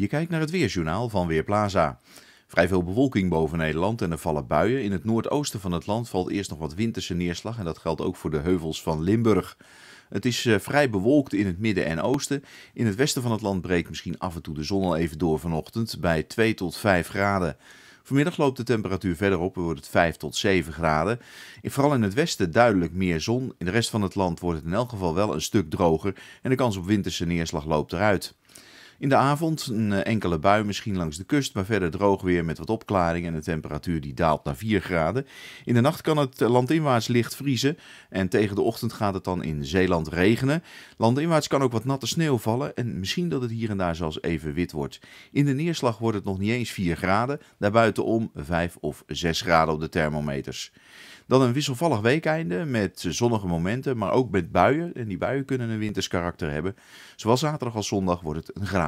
Je kijkt naar het weerjournaal van Weerplaza. Vrij veel bewolking boven Nederland en er vallen buien. In het noordoosten van het land valt eerst nog wat winterse neerslag en dat geldt ook voor de heuvels van Limburg. Het is eh, vrij bewolkt in het midden en oosten. In het westen van het land breekt misschien af en toe de zon al even door vanochtend bij 2 tot 5 graden. Vanmiddag loopt de temperatuur verder op en wordt het 5 tot 7 graden. vooral in het westen duidelijk meer zon. In de rest van het land wordt het in elk geval wel een stuk droger en de kans op winterse neerslag loopt eruit. In de avond een eh, enkele bui misschien langs de kust, maar verder droog weer met wat opklaring en de temperatuur die daalt naar 4 graden. In de nacht kan het landinwaarts licht vriezen en tegen de ochtend gaat het dan in Zeeland regenen. Landinwaarts kan ook wat natte sneeuw vallen en misschien dat het hier en daar zelfs even wit wordt. In de neerslag wordt het nog niet eens 4 graden, daarbuitenom 5 of 6 graden op de thermometers. Dan een wisselvallig weekeinde met zonnige momenten, maar ook met buien. En die buien kunnen een winters karakter hebben. Zowel zaterdag als zondag wordt het een graad